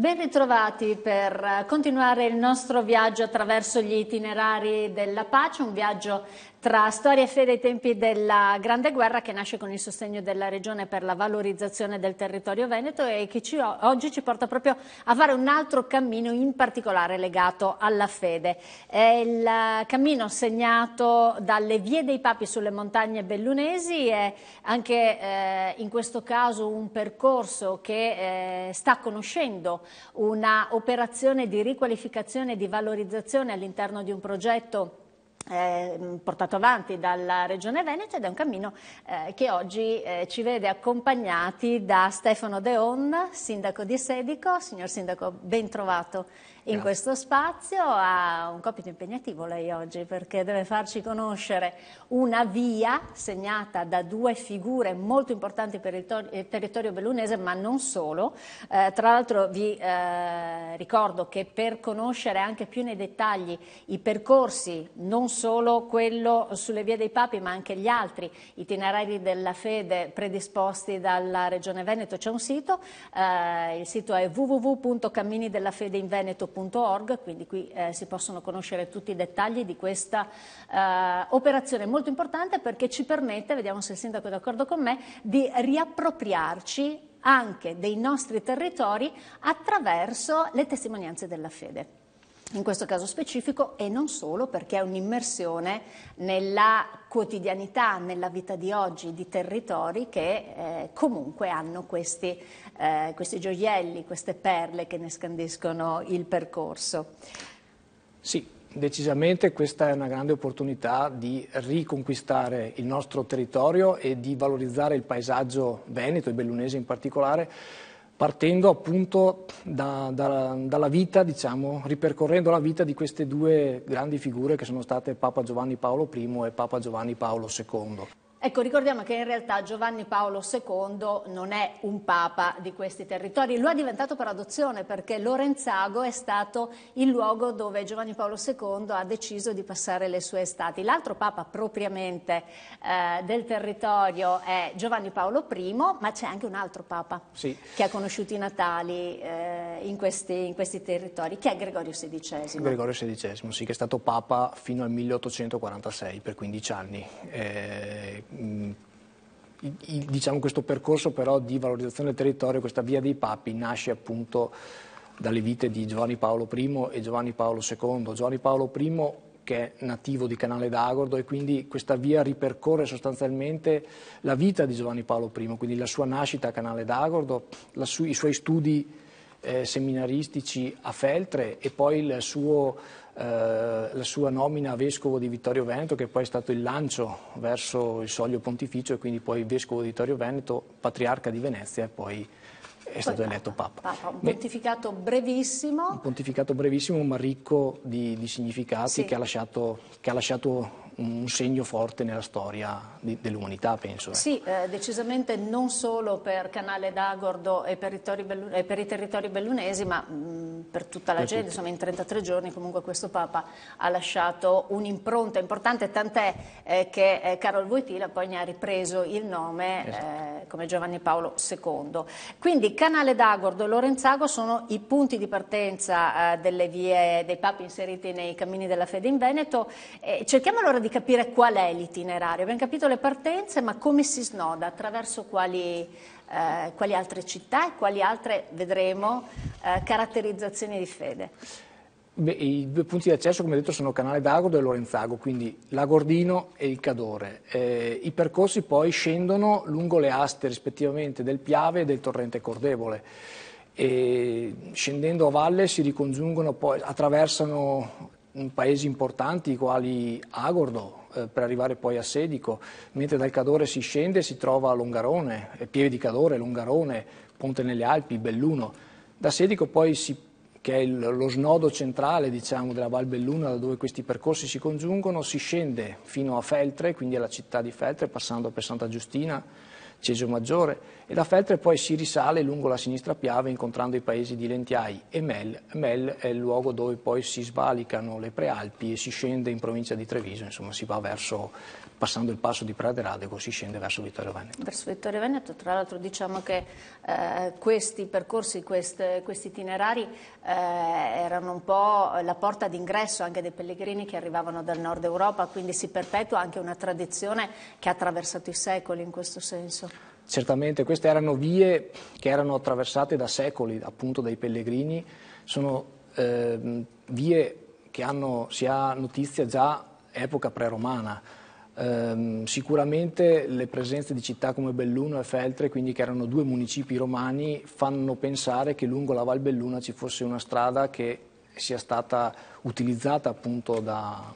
Ben ritrovati per continuare il nostro viaggio attraverso gli itinerari della pace, un viaggio tra storia e fede ai tempi della Grande Guerra che nasce con il sostegno della Regione per la valorizzazione del territorio veneto e che ci, oggi ci porta proprio a fare un altro cammino in particolare legato alla fede. È il cammino segnato dalle vie dei papi sulle montagne bellunesi e anche eh, in questo caso un percorso che eh, sta conoscendo una operazione di riqualificazione e di valorizzazione all'interno di un progetto eh, portato avanti dalla Regione Veneto ed è un cammino eh, che oggi eh, ci vede accompagnati da Stefano Deon, sindaco di Sedico. Signor sindaco, ben trovato in Grazie. questo spazio. Ha un compito impegnativo lei oggi perché deve farci conoscere una via segnata da due figure molto importanti per il, il territorio bellunese, ma non solo. Eh, tra l'altro vi eh, ricordo che per conoscere anche più nei dettagli i percorsi, non solo quello sulle vie dei papi, ma anche gli altri itinerari della fede predisposti dalla Regione Veneto, c'è un sito, eh, il sito è www.camminidellafedeinveneto.com www.ecoscienze.org, quindi qui eh, si possono conoscere tutti i dettagli di questa eh, operazione molto importante perché ci permette, vediamo se il sindaco è d'accordo con me, di riappropriarci anche dei nostri territori attraverso le testimonianze della fede in questo caso specifico e non solo perché è un'immersione nella quotidianità, nella vita di oggi di territori che eh, comunque hanno questi eh, questi gioielli, queste perle che ne scandiscono il percorso. Sì, decisamente questa è una grande opportunità di riconquistare il nostro territorio e di valorizzare il paesaggio veneto e bellunese in particolare partendo appunto da, da, dalla vita, diciamo, ripercorrendo la vita di queste due grandi figure che sono state Papa Giovanni Paolo I e Papa Giovanni Paolo II. Ecco, ricordiamo che in realtà Giovanni Paolo II non è un papa di questi territori, lo è diventato per adozione perché Lorenzago è stato il luogo dove Giovanni Paolo II ha deciso di passare le sue estati. L'altro papa propriamente eh, del territorio è Giovanni Paolo I, ma c'è anche un altro papa sì. che ha conosciuto i Natali eh, in, questi, in, questi, territori, che è Gregorio XVI. Gregorio XVI, sì, che è stato papa fino al 1846 per 15 anni. Eh diciamo, questo percorso però di valorizzazione del territorio, questa via dei papi, nasce appunto dalle vite di Giovanni Paolo I e Giovanni Paolo II. Giovanni Paolo I che è nativo di Canale d'Agordo e quindi questa via ripercorre sostanzialmente la vita di Giovanni Paolo I, quindi la sua nascita a Canale d'Agordo, su- i suoi studi eh, seminaristici a Feltre e poi il suo eh, la sua nomina a vescovo di Vittorio Veneto, che poi è stato il lancio verso il soglio pontificio e quindi poi vescovo di Vittorio Veneto, patriarca di Venezia e poi è stato poi eletto Papa. Papa. Un pontificato brevissimo. Un pontificato brevissimo ma ricco di, di significati sì. che, ha lasciato, che ha lasciato un segno forte nella storia dell'umanità, penso. Eh. Sì, eh, decisamente non solo per Canale d'Agordo e, e per i territori, bellunesi, ma mh, mm, per tutta la per gente, tutti. insomma in 33 giorni comunque questo Papa ha lasciato un'impronta importante, tant'è eh, che eh, Carol Voitila poi ne ha ripreso il nome eh, esatto. come Giovanni Paolo II. Quindi Canale d'Agordo e Lorenzago sono i punti di partenza eh, delle vie dei papi inseriti nei cammini della fede in Veneto. cerchiamo allora di di capire qual è l'itinerario. Abbiamo capito le partenze, ma come si snoda, attraverso quali, eh, quali altre città e quali altre, vedremo, eh, caratterizzazioni di fede. Beh, I due punti di accesso, come detto, sono Canale d'Agordo e Lorenzago, quindi l'Agordino e il Cadore. Eh, I percorsi poi scendono lungo le aste rispettivamente del Piave e del Torrente Cordevole. E scendendo a valle si ricongiungono poi, attraversano paesi importanti quali Agordo eh, per arrivare poi a Sedico, mentre dal Cadore si scende e si trova Longarone, Pieve di Cadore, Longarone, Ponte nelle Alpi, Belluno. Da Sedico poi si, che è lo snodo centrale diciamo, della Val Belluna, da dove questi percorsi si congiungono, si scende fino a Feltre, quindi alla città di Feltre, passando per Santa Giustina, Ceso Maggiore e da Feltre poi si risale lungo la sinistra Piave incontrando i paesi di Lentiai e Mel. Mel è il luogo dove poi si svalicano le prealpi e si scende in provincia di Treviso, insomma si va verso, passando il passo di Praderadego, ecco, si scende verso Vittorio Veneto. Verso Vittorio Veneto, tra l'altro diciamo che eh, questi percorsi, quest, questi itinerari eh, erano un po' la porta d'ingresso anche dei pellegrini che arrivavano dal nord Europa, quindi si perpetua anche una tradizione che ha attraversato i secoli in questo senso. Certamente queste erano vie che erano attraversate da secoli appunto dai pellegrini, sono eh, vie che hanno, si ha notizia già epoca preromana. Eh, sicuramente le presenze di città come Belluno e Feltre, quindi che erano due municipi romani, fanno pensare che lungo la Val Belluna ci fosse una strada che sia stata utilizzata appunto da,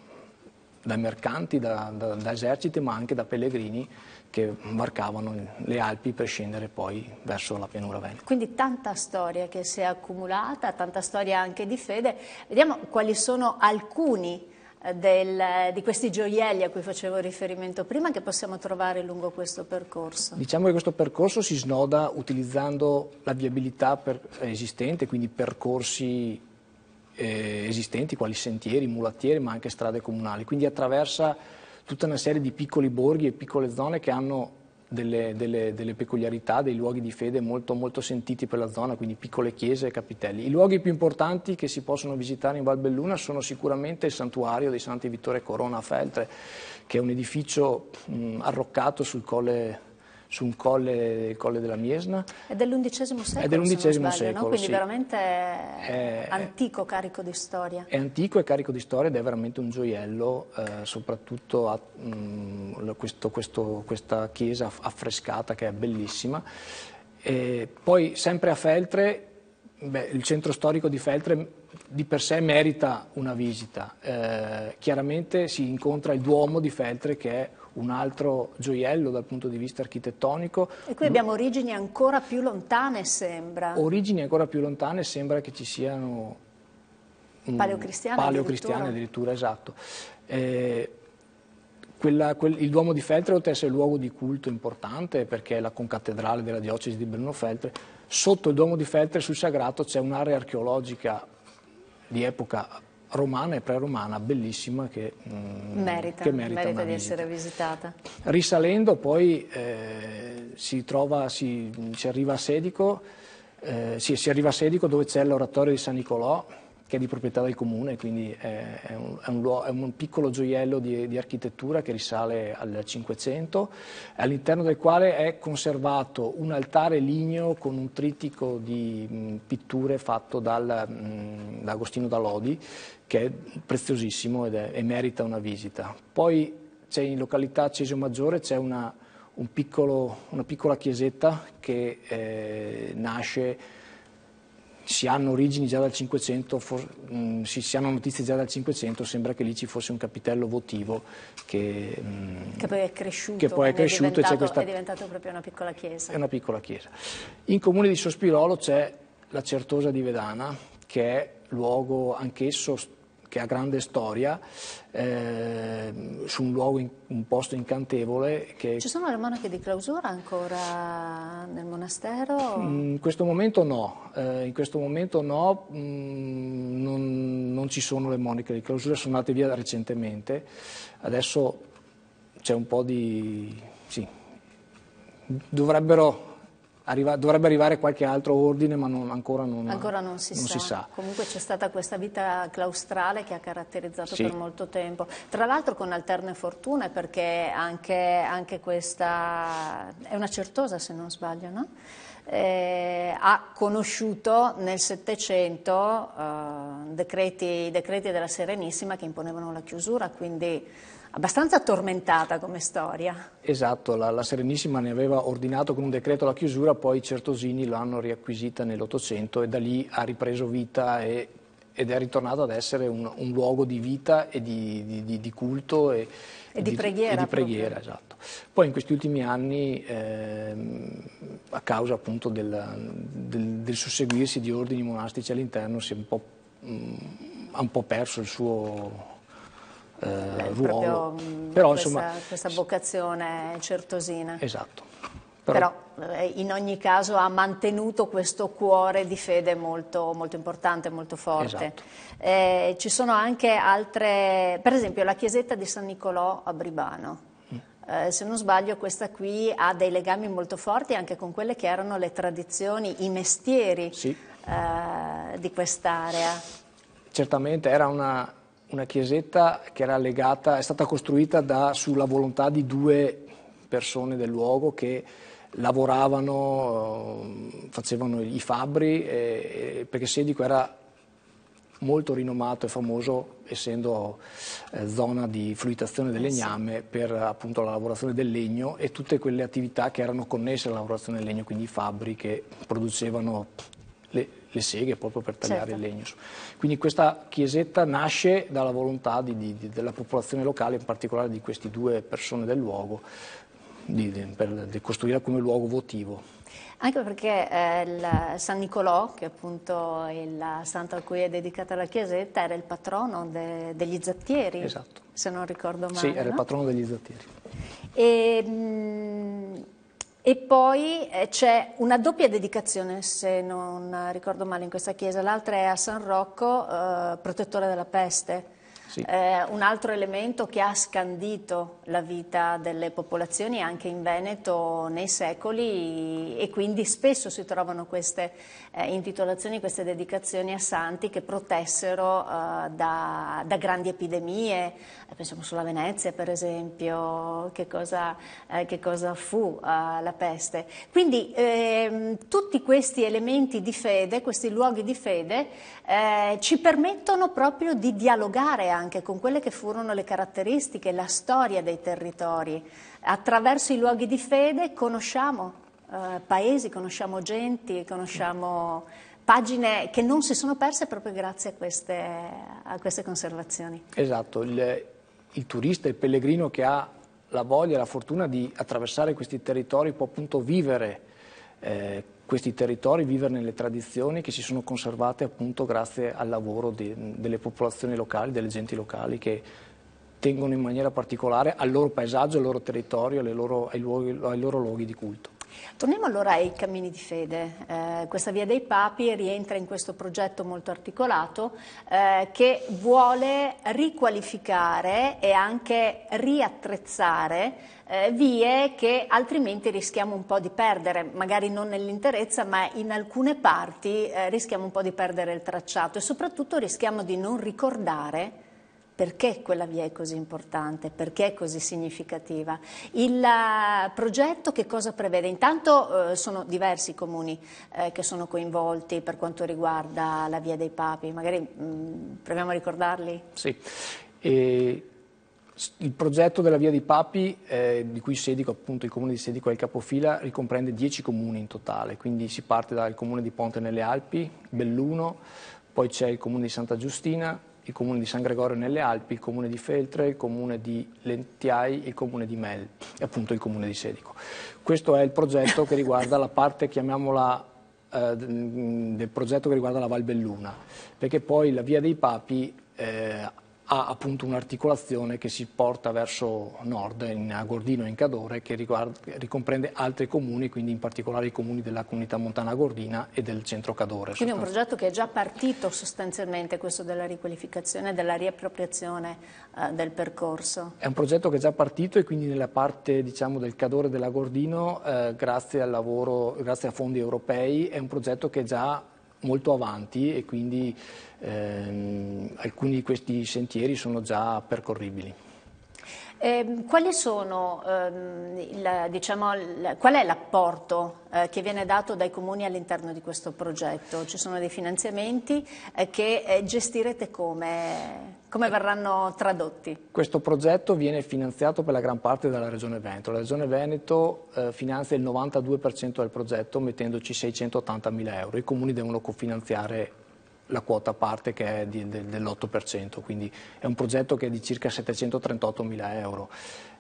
da mercanti, da, da, da, eserciti, ma anche da pellegrini che varcavano le Alpi per scendere poi verso la pianura veneta. Quindi tanta storia che si è accumulata, tanta storia anche di fede. Vediamo quali sono alcuni eh, del, di questi gioielli a cui facevo riferimento prima che possiamo trovare lungo questo percorso? Diciamo che questo percorso si snoda utilizzando la viabilità per, esistente, quindi percorsi eh, esistenti, quali sentieri, mulattieri, ma anche strade comunali. Quindi attraversa tutta una serie di piccoli borghi e piccole zone che hanno delle, delle, delle peculiarità, dei luoghi di fede molto, molto sentiti per la zona, quindi piccole chiese e capitelli. I luoghi più importanti che si possono visitare in Valbelluna sono sicuramente il santuario dei Santi Vittore Corona a Feltre, che è un edificio mh, arroccato sul colle su un colle, il colle della Miesna. È dell'undicesimo secolo, è dell'undicesimo sbaglio, secolo no? quindi sì. veramente è, antico, carico di storia. È antico e carico di storia ed è veramente un gioiello, eh, soprattutto a, mh, mm, questo, questo, questa chiesa affrescata che è bellissima. E poi sempre a Feltre, beh, il centro storico di Feltre di per sé merita una visita. Eh, chiaramente si incontra il Duomo di Feltre che è un altro gioiello dal punto di vista architettonico. E qui abbiamo origini ancora più lontane, sembra. Origini ancora più lontane, sembra che ci siano... Paleocristiane, paleocristiane addirittura. addirittura, esatto. Eh, quella, quel, il Duomo di Feltre è il luogo di culto importante perché è la concattedrale della diocesi di Bruno Feltre. Sotto il Duomo di Feltre sul Sagrato c'è un'area archeologica di epoca romana e preromana bellissima che mm, merita, che merita, merita di visita. essere visitata. Risalendo poi eh, si, trova, si, si, arriva Sedico, eh, sì, si arriva a Sedico dove c'è l'oratorio di San Nicolò che è di proprietà del comune, quindi è, è, un, è, un, è un, piccolo gioiello di, di, architettura che risale al Cinquecento, all'interno del quale è conservato un altare ligneo con un trittico di mh, pitture fatto dal, mh, da Agostino Dalodi, che è preziosissimo e merita una visita. Poi c'è in località Cesio Maggiore c'è una, un piccolo, una piccola chiesetta che eh, nasce si hanno origini già dal 500, for, mh, mm, si, si, hanno notizie già dal 500, sembra che lì ci fosse un capitello votivo che, mh, mm, che poi è cresciuto, che poi è cresciuto è e c'è questa... è diventato proprio una piccola chiesa. È una piccola chiesa. In comune di Sospirolo c'è la Certosa di Vedana, che è luogo anch'esso storico che ha grande storia, eh, su un luogo, in, un posto incantevole. Che... Ci sono le monache di clausura ancora nel monastero? In questo momento no, eh, in questo momento no, mh, mm, non, non, ci sono le monache di clausura, sono andate via recentemente, adesso c'è un po' di... Sì, dovrebbero Arriva, dovrebbe arrivare qualche altro ordine, ma non, ancora, non, ancora non, si, non sa. si, sa. Comunque c'è stata questa vita claustrale che ha caratterizzato sì. per molto tempo. Tra l'altro con alterne fortune, perché anche, anche questa è una certosa, se non sbaglio, no? Eh, ha conosciuto nel Settecento eh, decreti, decreti della Serenissima che imponevano la chiusura, quindi abbastanza tormentata come storia. Esatto, la, la, Serenissima ne aveva ordinato con un decreto la chiusura, poi i Certosini l'hanno riacquisita nell'Ottocento e da lì ha ripreso vita e, ed è ritornato ad essere un, un luogo di vita e di, di, di, di culto e, e, di, preghiera. E di preghiera esatto. Poi in questi ultimi anni, eh, a causa appunto del, del, del susseguirsi di ordini monastici all'interno, si è un po', mh, mm, ha un po' perso il suo eh, ruolo. Mm, Però, questa, insomma, questa vocazione certosina. Esatto. Però, Però eh, in ogni caso ha mantenuto questo cuore di fede molto, molto importante, molto forte. Esatto. Eh, ci sono anche altre, per esempio la chiesetta di San Nicolò a Bribano. Mm. Eh, se non sbaglio questa qui ha dei legami molto forti anche con quelle che erano le tradizioni, i mestieri sì. eh, di quest'area. Certamente era una, una chiesetta che era legata, è stata costruita da, sulla volontà di due persone del luogo che lavoravano, eh, facevano i fabbri, e, perché Sedico era molto rinomato e famoso essendo eh, zona di fluidazione del legname eh per appunto, la lavorazione del legno e tutte quelle attività che erano connesse alla lavorazione del legno, quindi i fabbri che producevano le, le seghe proprio per tagliare certo. il legno. Quindi questa chiesetta nasce dalla volontà di, di, della popolazione locale, in particolare di queste due persone del luogo, di, per costruirla come luogo votivo. Anche perché eh, San Nicolò, che è appunto il santo a cui è dedicata la chiesetta, era il patrono de, degli zattieri, esatto. se non ricordo male. Sì, era no? il patrono degli zattieri. E, mh, mm, e poi eh, c'è una doppia dedicazione, se non ricordo male, in questa chiesa. L'altra è a San Rocco, eh, protettore della peste, sì. Eh, un altro elemento che ha scandito la vita delle popolazioni anche in Veneto nei secoli e quindi spesso si trovano queste eh, intitolazioni, queste dedicazioni a santi che protessero eh, da, da, grandi epidemie, eh, pensiamo sulla Venezia per esempio, che cosa, eh, che cosa fu eh, la peste. Quindi ehm, tutti questi elementi di fede, questi luoghi di fede ci permettono proprio di dialogare anche anche con quelle che furono le caratteristiche, la storia dei territori. Attraverso i luoghi di fede conosciamo eh, paesi, conosciamo genti, conosciamo pagine che non si sono perse proprio grazie a queste, a queste conservazioni. Esatto, il, il turista, il pellegrino che ha la voglia e la fortuna di attraversare questi territori può appunto vivere eh, questi territori, vivere nelle tradizioni che si sono conservate appunto grazie al lavoro de, delle popolazioni locali, delle genti locali che tengono in maniera particolare al loro paesaggio, al loro territorio, loro, ai, luoghi, ai loro luoghi di culto. Torniamo allora ai cammini di fede. Eh, questa Via dei Papi rientra in questo progetto molto articolato eh, che vuole riqualificare e anche riattrezzare eh, vie che altrimenti rischiamo un po' di perdere, magari non nell'interezza, ma in alcune parti eh, rischiamo un po' di perdere il tracciato e soprattutto rischiamo di non ricordare perché quella via è così importante, perché è così significativa. Il eh, progetto che cosa prevede? Intanto eh, sono diversi i comuni eh, che sono coinvolti per quanto riguarda la via dei papi, magari mh, mm, proviamo a ricordarli? Sì. E... Il progetto della Via dei Papi, eh, di cui Sedico, appunto, il comune di Sedico è il capofila, ricomprende 10 comuni in totale, quindi si parte dal comune di Ponte nelle Alpi, Belluno, poi c'è il comune di Santa Giustina, il comune di San Gregorio nelle Alpi, il comune di Feltre, il comune di Lentiai, il comune di Mel e appunto il comune di Sedico. Questo è il progetto che riguarda la parte, chiamiamola, eh, del progetto che riguarda la Val Belluna, perché poi la Via dei Papi eh, ha appunto un'articolazione che si porta verso nord, in Gordino e in Cadore, che riguarda, ricomprende altri comuni, quindi in particolare i comuni della comunità montana gordina e del centro Cadore. Quindi è un progetto che è già partito sostanzialmente, questo della riqualificazione, della riappropriazione eh, del percorso? È un progetto che è già partito e quindi nella parte diciamo, del Cadore e della Gordino, eh, grazie al lavoro, grazie a fondi europei, è un progetto che già molto avanti e quindi ehm, alcuni di questi sentieri sono già percorribili. Eh, sono, ehm, la, diciamo, la, qual è l'apporto eh, che viene dato dai comuni all'interno di questo progetto? Ci sono dei finanziamenti eh, che eh, gestirete come, come verranno tradotti? Questo progetto viene finanziato per la gran parte dalla Regione Veneto. La Regione Veneto eh, finanzia il 92% del progetto mettendoci 680 mila euro. I comuni devono cofinanziare la quota parte che è di, de, dell'8%, quindi è un progetto che è di circa 738 mila euro.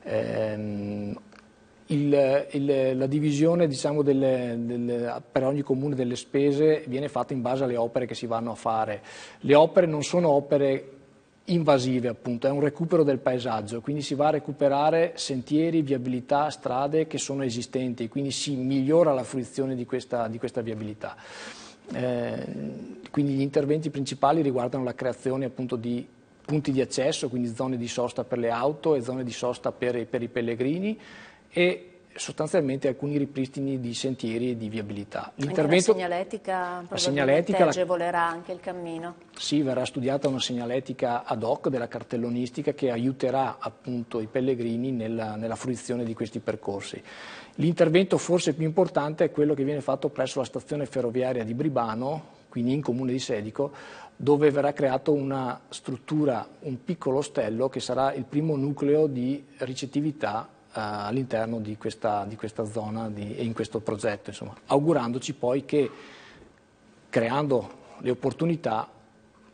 Ehm, il, il, la divisione diciamo, delle, delle, per ogni comune delle spese viene fatta in base alle opere che si vanno a fare. Le opere non sono opere invasive, appunto, è un recupero del paesaggio, quindi si va a recuperare sentieri, viabilità, strade che sono esistenti, quindi si migliora la fruizione di questa, di questa viabilità. Eh, quindi gli interventi principali riguardano la creazione appunto di punti di accesso, quindi zone di sosta per le auto e zone di sosta per, per i pellegrini e sostanzialmente alcuni ripristini di sentieri e di viabilità. L'intervento, la segnaletica, la segnaletica agevolerà anche il cammino. Sì, verrà studiata una segnaletica ad hoc della cartellonistica che aiuterà appunto i pellegrini nella, nella fruizione di questi percorsi. L'intervento forse più importante è quello che viene fatto presso la stazione ferroviaria di Bribano, quindi in comune di Sedico, dove verrà creata una struttura, un piccolo ostello che sarà il primo nucleo di ricettività eh, all'interno di questa, di questa zona e in questo progetto, insomma, augurandoci poi che creando le opportunità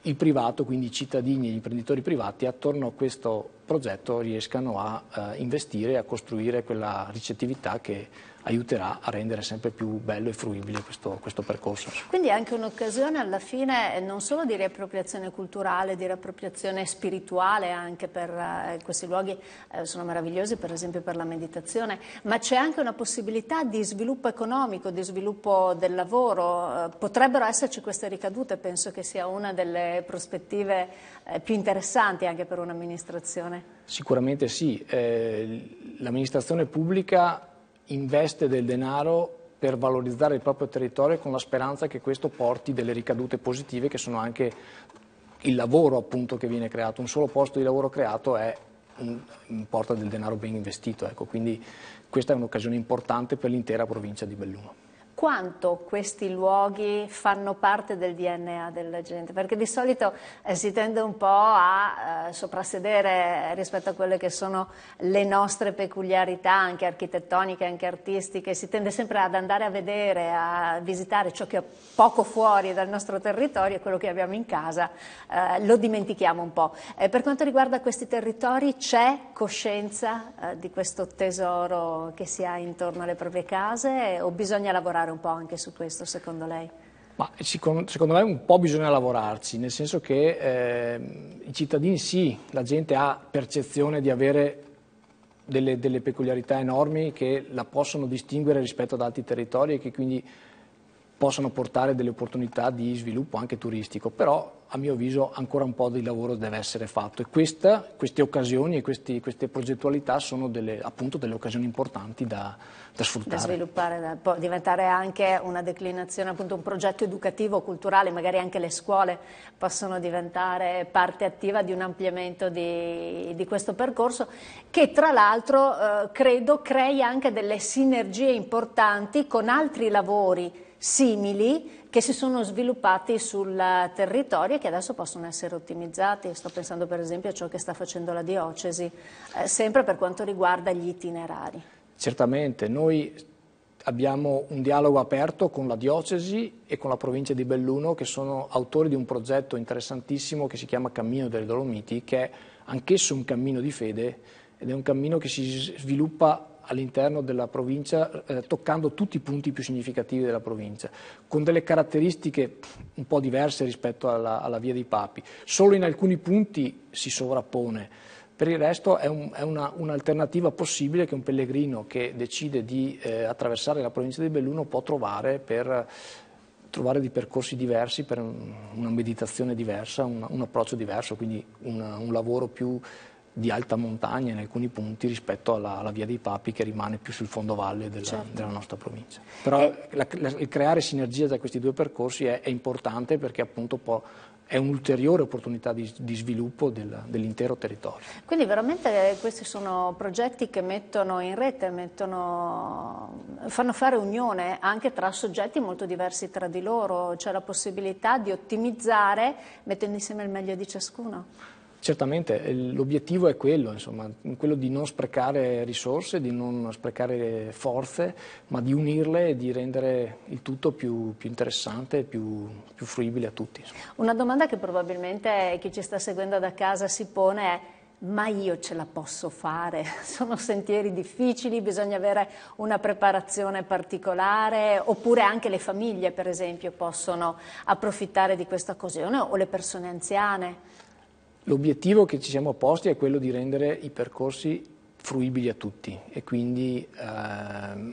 il privato, quindi i cittadini e gli imprenditori privati attorno a questo progetto riescano a eh, investire e a costruire quella ricettività che aiuterà a rendere sempre più bello e fruibile questo, questo percorso. Quindi è anche un'occasione alla fine eh, non solo di riappropriazione culturale, di riappropriazione spirituale anche per eh, questi luoghi eh, sono meravigliosi per esempio per la meditazione, ma c'è anche una possibilità di sviluppo economico, di sviluppo del lavoro, eh, potrebbero esserci queste ricadute, penso che sia una delle prospettive eh, più interessanti anche per un'amministrazione. Sicuramente sì, eh, l'amministrazione pubblica investe del denaro per valorizzare il proprio territorio con la speranza che questo porti delle ricadute positive che sono anche il lavoro appunto che viene creato. Un solo posto di lavoro creato è un, importa del denaro ben investito, ecco. quindi questa è un'occasione importante per l'intera provincia di Belluno quanto questi luoghi fanno parte del DNA della gente, perché di solito eh, si tende un po' a eh, soprassedere rispetto a quelle che sono le nostre peculiarità, anche architettoniche, anche artistiche, si tende sempre ad andare a vedere, a visitare ciò che è poco fuori dal nostro territorio e quello che abbiamo in casa, eh, lo dimentichiamo un po'. per quanto riguarda questi territori c'è coscienza eh, di questo tesoro che si ha intorno alle proprie case o bisogna lavorare? lavorare un po' anche su questo, secondo lei? Ma secondo me un po' bisogna lavorarci, nel senso che eh, i cittadini sì, la gente ha percezione di avere delle, delle peculiarità enormi che la possono distinguere rispetto ad altri territori e che quindi possano portare delle opportunità di sviluppo anche turistico, però a mio avviso ancora un po' di lavoro deve essere fatto e questa, queste occasioni e questi, queste progettualità sono delle, appunto delle occasioni importanti da, da sfruttare. Da sviluppare, da, può diventare anche una declinazione, appunto un progetto educativo, culturale, magari anche le scuole possono diventare parte attiva di un ampliamento di, di questo percorso che tra l'altro eh, credo crei anche delle sinergie importanti con altri lavori simili che si sono sviluppati sul territorio e che adesso possono essere ottimizzati. Sto pensando per esempio a ciò che sta facendo la diocesi, eh, sempre per quanto riguarda gli itinerari. Certamente, noi abbiamo un dialogo aperto con la diocesi e con la provincia di Belluno che sono autori di un progetto interessantissimo che si chiama Cammino delle Dolomiti, che è anch'esso un cammino di fede ed è un cammino che si sviluppa all'interno della provincia, eh, toccando tutti i punti più significativi della provincia, con delle caratteristiche un po' diverse rispetto alla, alla Via dei Papi. Solo in alcuni punti si sovrappone. Per il resto è, un, è una, un'alternativa possibile che un pellegrino che decide di eh, attraversare la provincia di Belluno può trovare per trovare dei percorsi diversi per una meditazione diversa, un, un approccio diverso, quindi un lavoro più di alta montagna in alcuni punti rispetto alla, alla, via dei Papi che rimane più sul fondovalle della, certo. della nostra provincia. Però eh. la, la, il creare sinergia tra questi due percorsi è, è importante perché appunto può è un'ulteriore opportunità di, di sviluppo del, dell'intero territorio. Quindi veramente questi sono progetti che mettono in rete, mettono, fanno fare unione anche tra soggetti molto diversi tra di loro, c'è cioè la possibilità di ottimizzare mettendo insieme il meglio di ciascuno. Certamente, l'obiettivo è quello, insomma, quello di non sprecare risorse, di non sprecare forze, ma di unirle e di rendere il tutto più, più interessante e più, più, fruibile a tutti. Insomma. Una domanda che probabilmente chi ci sta seguendo da casa si pone è ma io ce la posso fare, sono sentieri difficili, bisogna avere una preparazione particolare, oppure anche le famiglie per esempio possono approfittare di questa occasione o le persone anziane. L'obiettivo che ci siamo posti è quello di rendere i percorsi fruibili a tutti e quindi eh,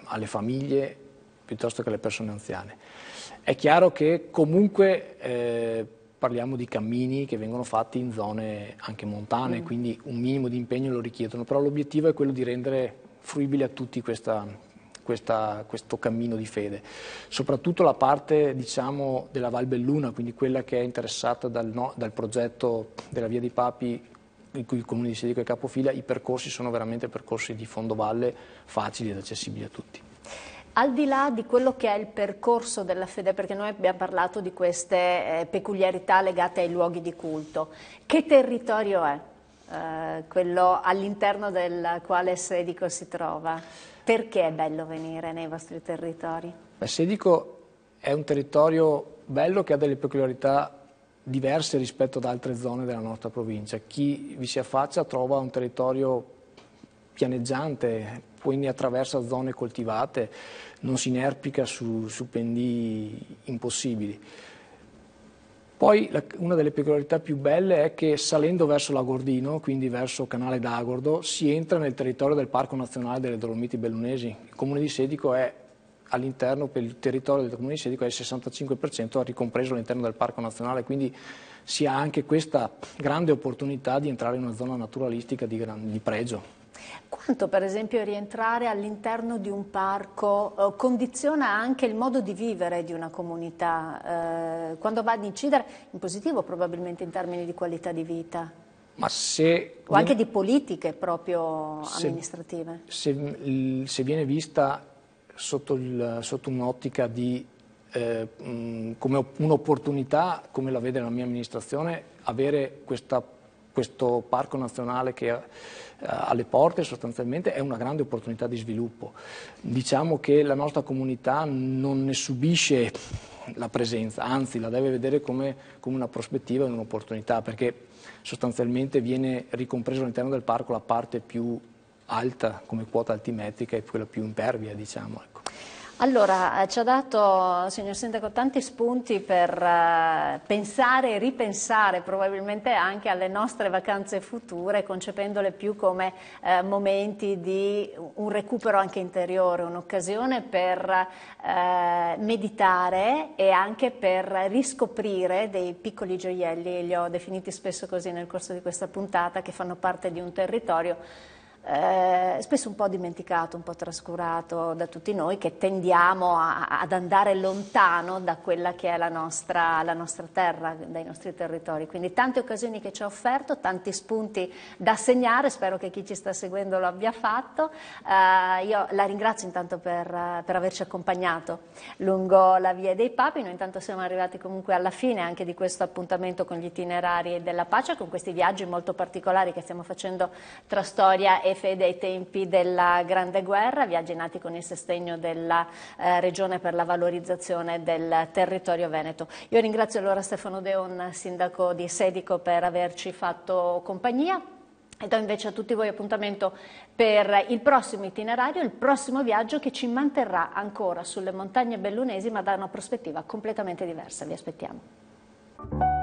alle famiglie piuttosto che alle persone anziane. È chiaro che comunque eh, parliamo di cammini che vengono fatti in zone anche montane, mm. quindi un minimo di impegno lo richiedono, però l'obiettivo è quello di rendere fruibile a tutti questa, questa, questo cammino di fede. Soprattutto la parte diciamo, della Val Belluna, quindi quella che è interessata dal, no, dal progetto della Via dei Papi in cui il comune di Sedico è capofila, i percorsi sono veramente percorsi di fondovalle facili ed accessibili a tutti. Al di là di quello che è il percorso della fede, perché noi abbiamo parlato di queste eh, peculiarità legate ai luoghi di culto, che territorio è eh, quello all'interno del quale Sedico si trova? Perché è bello venire nei vostri territori? Beh, Sedico è un territorio bello che ha delle peculiarità diverse rispetto ad altre zone della nostra provincia. Chi vi si affaccia trova un territorio pianeggiante, quindi attraversa zone coltivate, non si inerpica su, su pendii impossibili. Poi la, una delle peculiarità più belle è che salendo verso l'Agordino, quindi verso Canale d'Agordo, si entra nel territorio del Parco Nazionale delle Dolomiti Bellunesi. Il comune di Sedico è all'interno, per il territorio del comune di Sedico è il 65% ricompreso all'interno del Parco Nazionale, quindi si ha anche questa grande opportunità di entrare in una zona naturalistica di, gran, di pregio. Quanto per esempio rientrare all'interno di un parco eh, condiziona anche il modo di vivere di una comunità, eh, quando va ad incidere in positivo probabilmente in termini di qualità di vita? Se, o anche di politiche proprio se, amministrative? Se, se, viene vista sotto, sotto un'ottica di eh, mh, come un'opportunità, come la vede la mia amministrazione, avere questa questo parco nazionale che ha eh, le porte sostanzialmente è una grande opportunità di sviluppo. Diciamo che la nostra comunità non ne subisce la presenza, anzi la deve vedere come, come una prospettiva e un'opportunità, perché sostanzialmente viene ricompreso all'interno del parco la parte più alta come quota altimetrica e quella più impervia, diciamo. Ecco. Allora, eh, ci ha dato, signor Sindaco, tanti spunti per uh, pensare e ripensare probabilmente anche alle nostre vacanze future, concependole più come uh, momenti di un recupero anche interiore, un'occasione per uh, meditare e anche per riscoprire dei piccoli gioielli, li ho definiti spesso così nel corso di questa puntata, che fanno parte di un territorio eh, spesso un po' dimenticato, un po' trascurato da tutti noi che tendiamo a, ad andare lontano da quella che è la nostra, la nostra terra, dai nostri territori. Quindi tante occasioni che ci ha offerto, tanti spunti da segnare, spero che chi ci sta seguendo lo abbia fatto. Eh, io la ringrazio intanto per, per averci accompagnato lungo la via dei papi, noi intanto siamo arrivati comunque alla fine anche di questo appuntamento con gli itinerari della pace, con questi viaggi molto particolari che stiamo facendo tra storia e fede ai tempi della Grande Guerra, viaggi nati con il sostegno della eh, Regione per la valorizzazione del territorio veneto. Io ringrazio allora Stefano Deon, sindaco di Sedico, per averci fatto compagnia. E do invece a tutti voi appuntamento per il prossimo itinerario, il prossimo viaggio che ci manterrà ancora sulle montagne bellunesi ma da una prospettiva completamente diversa. Vi aspettiamo.